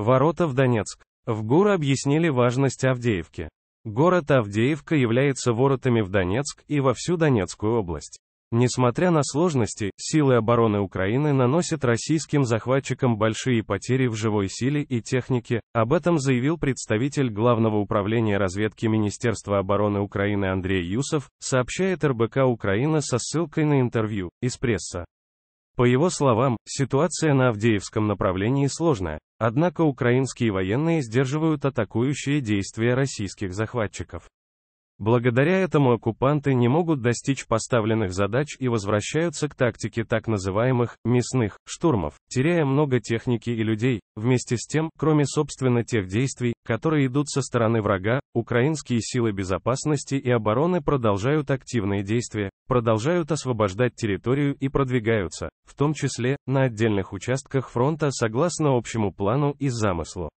Ворота в Донецк. В ГУР объяснили важность Авдеевки. Город Авдеевка является воротами в Донецк и во всю Донецкую область. Несмотря на сложности, силы обороны Украины наносят российским захватчикам большие потери в живой силе и технике, об этом заявил представитель Главного управления разведки Министерства обороны Украины Андрей Юсов, сообщает РБК Украина со ссылкой на интервью из пресса. По его словам, ситуация на Авдеевском направлении сложная, однако украинские военные сдерживают атакующие действия российских захватчиков. Благодаря этому оккупанты не могут достичь поставленных задач и возвращаются к тактике так называемых «мясных» штурмов, теряя много техники и людей. Вместе с тем, кроме собственно тех действий, которые идут со стороны врага, украинские силы безопасности и обороны продолжают активные действия, продолжают освобождать территорию и продвигаются, в том числе, на отдельных участках фронта согласно общему плану и замыслу.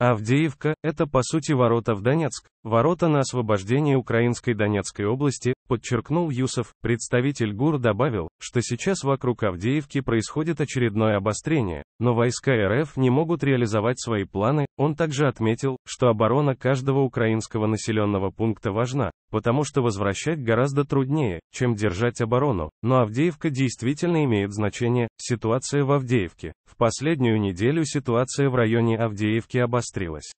Авдеевка – это по сути ворота в Донецк, ворота на освобождение Украинской Донецкой области, подчеркнул Юсов. Представитель ГУР добавил, что сейчас вокруг Авдеевки происходит очередное обострение, но войска РФ не могут реализовать свои планы. Он также отметил, что оборона каждого украинского населенного пункта важна, потому что возвращать гораздо труднее, чем держать оборону. Но Авдеевка действительно имеет значение. Ситуация в Авдеевке. В последнюю неделю ситуация в районе Авдеевки обострилась.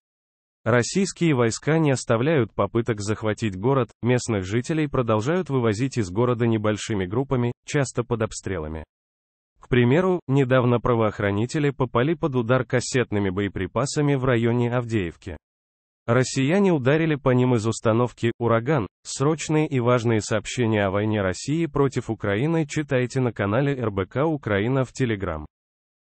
Российские войска не оставляют попыток захватить город, местных жителей продолжают вывозить из города небольшими группами, часто под обстрелами. К примеру, недавно правоохранители попали под удар кассетными боеприпасами в районе Авдеевки. Россияне ударили по ним из установки «Ураган». Срочные и важные сообщения о войне России против Украины читайте на канале РБК Украина в Телеграм.